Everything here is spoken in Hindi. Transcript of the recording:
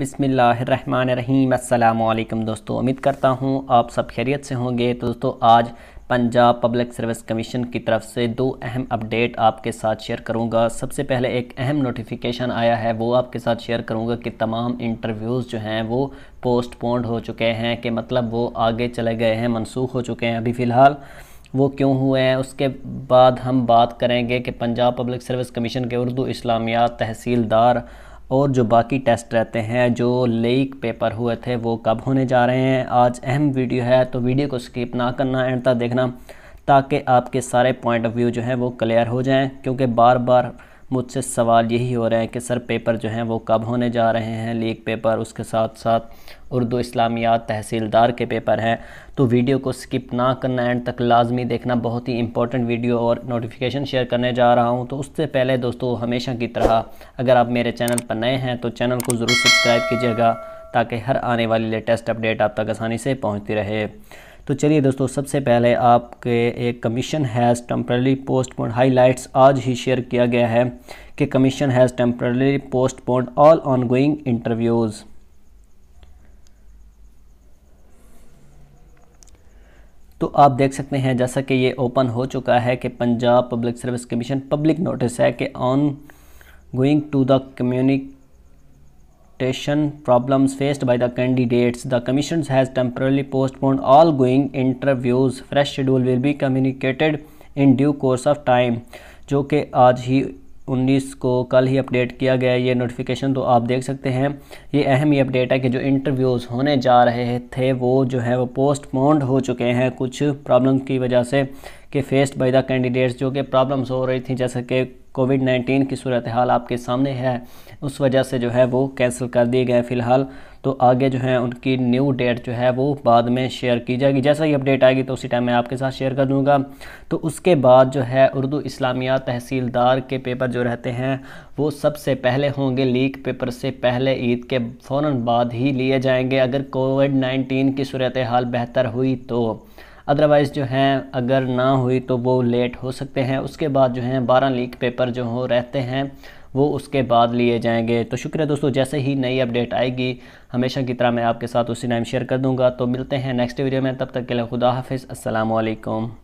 बिसमीम अल्लाम दोस्तों उम्मीद करता हूँ आप सब खैरियत से होंगे तो दोस्तों आज पंजाब पब्लिक सर्विस कमीशन की तरफ से दो अहम अपडेट आपके साथ शेयर करूँगा सबसे पहले एक अहम नोटिफिकेशन आया है वो आपके साथ शेयर करूँगा कि तमाम इंटरव्यूज़ जो हैं वो पोस्टपोन्ड हो चुके हैं कि मतलब वो आगे चले गए हैं मनसूख हो चुके हैं अभी फ़िलहाल वो क्यों हुए हैं उसके बाद हम बात करेंगे कि पंजाब पब्लिक सर्विस कमीशन के उर्दू इस्लामियात तहसीलदार और जो बाकी टेस्ट रहते हैं जो लेक पेपर हुए थे वो कब होने जा रहे हैं आज अहम वीडियो है तो वीडियो को स्किप ना करना एंड तक देखना ताकि आपके सारे पॉइंट ऑफ व्यू जो हैं वो क्लियर हो जाएं क्योंकि बार बार मुझसे सवाल यही हो रहे हैं कि सर पेपर जो हैं वो कब होने जा रहे हैं लीग पेपर उसके साथ साथ उर्दू इस्लामियात तहसीलदार के पेपर हैं तो वीडियो को स्किप ना करना एंड तक लाजमी देखना बहुत ही इंपॉर्टेंट वीडियो और नोटिफिकेशन शेयर करने जा रहा हूं तो उससे पहले दोस्तों हमेशा की तरह अगर आप मेरे चैनल पर नए हैं तो चैनल को ज़रूर सब्सक्राइब कीजिएगा ताकि हर आने वाली लेटेस्ट अपडेट आप तक आसानी से पहुँचती रहे तो चलिए दोस्तों सबसे पहले आपके एक commission has temporarily postpone highlights आज ही शेयर किया गया है कि commission has temporarily postpone all ongoing interviews तो आप देख सकते हैं जैसा कि ये ओपन हो चुका है कि Punjab public service commission public notice है कि ऑन गोइंग टू द कम्युनिक adaptation problems faced by the candidates, the Commission has temporarily postponed all going interviews. Fresh schedule will be communicated in due course of time. जो कि आज ही 19 को कल ही अपडेट किया गया है ये नोटिफिकेशन तो आप देख सकते हैं ये अहम ये अपडेट है कि जो इंटरव्यूज़ होने जा रहे थे वो जो है वो पोस्टपोन्ड हो चुके हैं कुछ प्रॉब्लम की वजह से के फेस्ड बाई द कैंडिडेट्स जो कि प्रॉब्लम्स हो रही थी जैसे कि कोविड नाइन्टीन की सूरत हाल आपके सामने है उस वजह से जो है वो कैंसिल कर दिए गए फ़िलहाल तो आगे जो है उनकी न्यू डेट जो है वो बाद में शेयर की जाएगी जैसा ही अपडेट आएगी तो उसी टाइम मैं आपके साथ शेयर कर दूंगा तो उसके बाद जो है उर्दू इस्लामिया तहसीलदार के पेपर जो रहते हैं वो सबसे पहले होंगे लीक पेपर से पहले ईद के फ़ौर बाद ही लिए जाएंगे अगर कोविड नाइन्टीन की सूरत हाल बेहतर हुई तो अदरवाइज़ जो हैं अगर ना हुई तो वो लेट हो सकते हैं उसके बाद जो हैं बारह लीक पेपर जो हो रहते हैं वो उसके बाद लिए जाएंगे तो शुक्रिया दोस्तों जैसे ही नई अपडेट आएगी हमेशा की तरह मैं आपके साथ उसी टाइम शेयर कर दूंगा तो मिलते हैं नेक्स्ट वीडियो में तब तक के लिए खुदा हाफिज़ असलकम